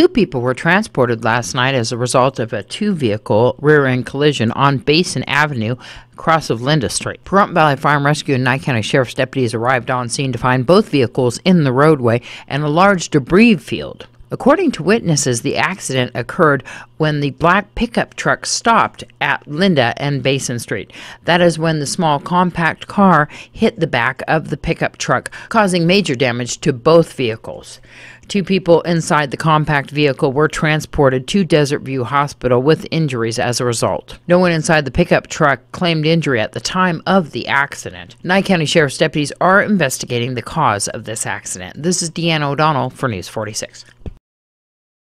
Two people were transported last night as a result of a two vehicle rear end collision on Basin Avenue cross of Linda Street. Pahrump Valley Farm Rescue and Nye County Sheriff's deputies arrived on scene to find both vehicles in the roadway and a large debris field. According to witnesses, the accident occurred when the black pickup truck stopped at Linda and Basin Street. That is when the small compact car hit the back of the pickup truck, causing major damage to both vehicles. Two people inside the compact vehicle were transported to Desert View Hospital with injuries as a result. No one inside the pickup truck claimed injury at the time of the accident. Nye County Sheriff's deputies are investigating the cause of this accident. This is Deanna O'Donnell for News 46.